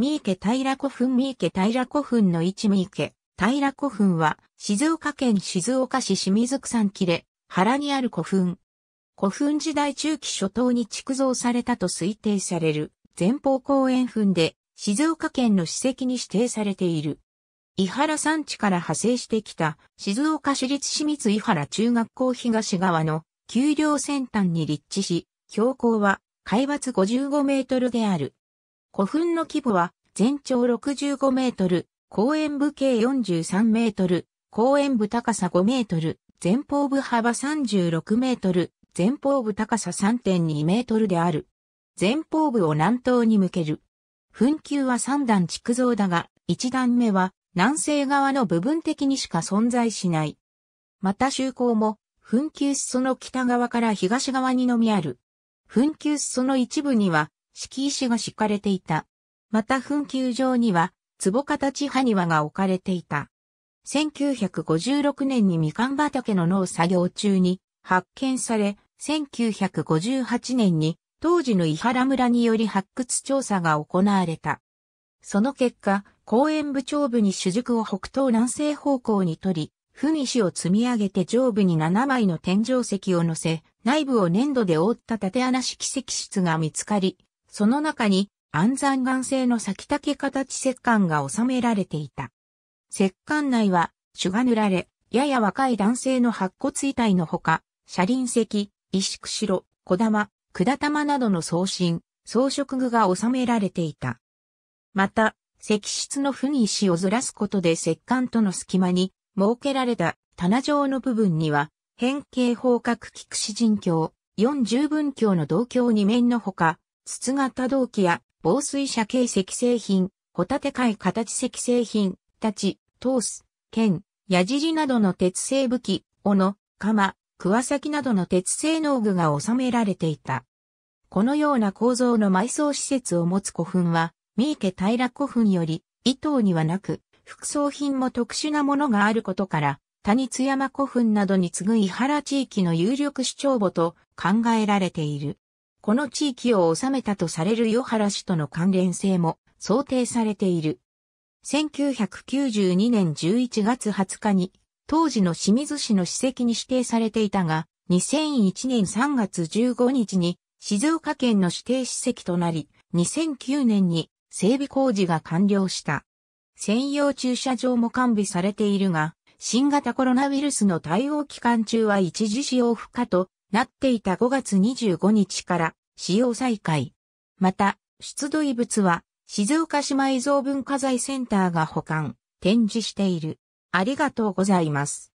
三池平古墳三池平古墳の一三池平古墳は静岡県静岡市清水区山木で原にある古墳。古墳時代中期初頭に築造されたと推定される前方後円墳で静岡県の史跡に指定されている。伊原山地から派生してきた静岡市立清水伊原中学校東側の丘陵先端に立地し、標高は海抜55メートルである。古墳の規模は全長65メートル、公園部径43メートル、公園部高さ5メートル、前方部幅36メートル、前方部高さ3.2メートルである。前方部を南東に向ける。墳丘は3段築造だが、1段目は南西側の部分的にしか存在しない。また周口も、墳丘裾の北側から東側にのみある。墳丘裾の一部には、敷石が敷かれていた。また墳丘上には、壺形埴輪が置かれていた。1956年にみかん畑の農作業中に発見され、1958年に当時の伊原村により発掘調査が行われた。その結果、公園部長部に主軸を北東南西方向に取り、墳石を積み上げて上部に7枚の天井石を乗せ、内部を粘土で覆った縦穴式石室が見つかり、その中に安山岩製の先竹形石棺が収められていた。石棺内は、朱が塗られ、やや若い男性の白骨遺体のほか、車輪石、石釧路、小玉、管玉などの装身、装飾具が収められていた。また、石室の負に石をずらすことで石棺との隙間に設けられた棚状の部分には、変形方角菊子人鏡、四十分鏡の同鏡二面のほか、筒型銅器や防水車系石製品、ホタテ貝形石製品、立ち、トース、剣、矢尻などの鉄製武器、斧、鎌、桑先などの鉄製農具が収められていた。このような構造の埋葬施設を持つ古墳は、三池平古墳より、伊藤にはなく、副葬品も特殊なものがあることから、谷津山古墳などに次ぐ伊原地域の有力主張母と考えられている。この地域を治めたとされる与原氏との関連性も想定されている。1992年11月20日に、当時の清水市の史跡に指定されていたが、2001年3月15日に静岡県の指定史跡となり、2009年に整備工事が完了した。専用駐車場も完備されているが、新型コロナウイルスの対応期間中は一時使用不可となっていた5月25日から使用再開。また、出土遺物は静岡市埋蔵文化財センターが保管、展示している。ありがとうございます。